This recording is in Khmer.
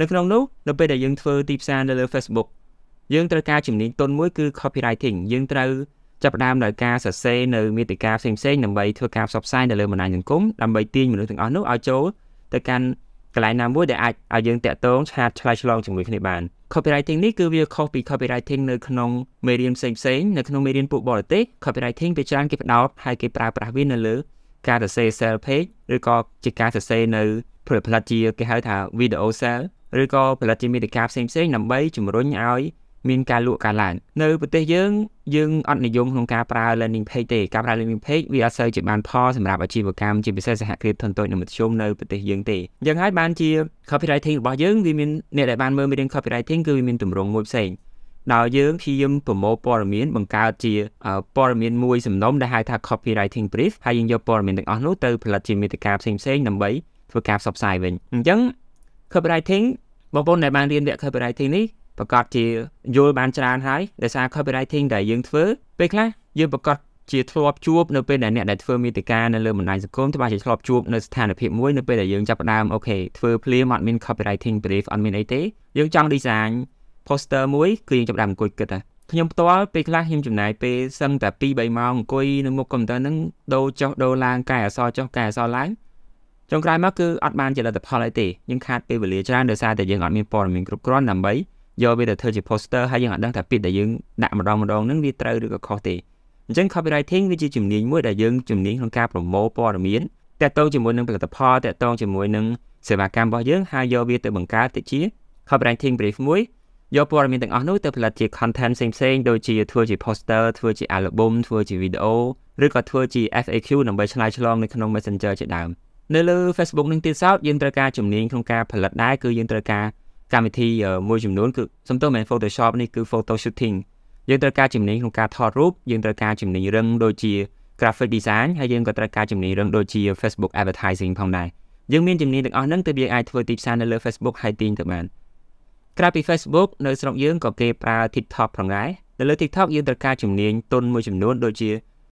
នៅក្នុងនោះនៅពេលដែលយើងធ្វើទីផ្សារនៅលើ Facebook យើងត្រូវការជំនាញទន់មួយគឺ copywriting យើងត្រូវចាប់ផ្ដើមដោយការសរសេរនៅមេតិកាផ្សេងៗដើម្បីធ្វើការផ្សព្វផ្សាយនៅលើបណ្ដាញសង្គមដើម្បីទាញមនុស្សទាំងអស់នោះឲ្យចូលទៅកាន់កន្លែងណាមួយដែលអាចឲ្យយើងតាក់ទងឆ្លាតឆ្លើយឆ្លងជាមួយគ្នាបាន copywriting នេះគឺវាខុសពី copywriting នៅក្នុងមេរៀនផ្សេងៗនៅក្នុងមេរៀនពួកបរទេស copywriting វាច្រើនគេផ្ដោតហើយគេប្រើប្រាស់វានៅលើការសរសេរ sell page ឬក៏ជាការសរសេរនៅផលិតជាគេហៅថា video sell ឬក៏ផលិតជាមាតិកាផ្សេងផ្សេងដើម្បីជំរុញឲ្យ មានការលក់ការឡើងនៅប្រទេសយើងយើងអត់និយមក្នុងការប្រើ landing page ទេការប្រើ landing page វាអត់សូវជាបានផលសម្រាប់អាជីវកម្មជាពិសេសសហគ្រាសធុនតូចនិងមធ្យមនៅប្រទេសយើងទេយ៉ាងហើយបានជា copywriting របស់យើងវាមានអ្នកដែលបានមើលមេរៀន copywriting គឺវាមានទម្រង់មួយផ្សេងដោយយើងព្យាយាមប្រមូលព័ត៌មាន បង្កើតជាព័ត៌មានមួយសំណុំដែលហៅថា copywriting brief ហើយយើងយកព័ត៌មានទាំងអស់នោះទៅផលិតជាមាតិកាផ្សេងៗដើម្បីធ្វើការផ្សព្វផ្សាយវិញអញ្ចឹង copywriting បងប្អូនដែលបានរៀនវគ្គ copywriting នេះប្រកាសជាយល់បានច្រើនហើយដោយសារ copywriting ដែលយើងធ្វើពេលខ្លះយើងប្រកាសជាធ្លាប់ជួបនៅពេលដែលអ្នកដែលធ្វើមេតិការនៅលើបណ្ដាញសង្គមត្បិតជាធ្លាប់ជួបនៅស្ថានភាពមួយនៅពេលដែលយើងចាប់ផ្ដើមអូខេធ្វើភ្លាមអត់មាន copywriting brief អត់មានអីទេយើងចង់ design poster មួយគឺយើងចាប់ផ្ដើមអង្គុយគិតហ្នឹងខ្ញុំផ្ទាល់ពេលខ្លះខ្ញុំចំណាយពេលសឹងតែ2 3ម៉ោងអង្គុយនៅមុខកុំព្យូទ័រហ្នឹងដូរចុះដូរឡើងកែអក្សរចុះកែអក្សរឡើងចុងក្រោយមកគឺអត់បានជាលទ្ធផលអីទេយើងខាតពេលវេលាច្រើនដោយសារតែយើងអត់មានព័ត៌មានគ្រប់គ្រាន់ដើម្បីយកវាទៅធ្វើជា poster ហើយយើងអត់ដឹងថាពាក្យដែលយើងដាក់ម្ដងម្ដងហ្នឹងវាត្រូវឬក៏ខុសទេអញ្ចឹង copywriting វាជាជំនាញមួយដែលយើងជំនាញក្នុងការប្រមូលព័ត៌មានតាក់ទងជាមួយនឹងផលិតផលតាក់ទងជាមួយនឹងសេវាកម្មរបស់យើងហើយយកវាទៅបង្កើតទៅជា copywriting brief មួយយកព័ត៌មានទាំងអស់នោះទៅផលិតជា content ផ្សេងៗដូចជាធ្វើជា poster ធ្វើជា album ធ្វើជា video ឬក៏ធ្វើជា FAQ ដើម្បីឆ្លើយឆ្លងនៅក្នុង Messenger ជាដើមនៅលើ Facebook នឹងទៀតសោតយើងត្រូវការជំនាញក្នុងការ ផលិតដែរគឺយើងត្រូវការកម្មវិធីមួយចំនួនគឺសំទោសមែន Photoshop នេះគឺ photo shooting យើងត្រូវការជំនាញក្នុងការថតរូបយើងត្រូវការជំនាញរឹងដូចជា graphic design ហើយយើងក៏ត្រូវការជំនាញរឹងដូចជា Facebook advertising ផងដែរយើងមានជំនាញទាំងអស់ហ្នឹងទើបយើងអាចធ្វើទីផ្សារនៅលើ Facebook ហើយទាញទៅបានក្រៅពី Facebook នៅស្រុកយើងក៏គេប្រើ TikTok ផងដែរនៅលើ TikTok យើងត្រូវការជំនាញទុនមួយចំនួនដូចជា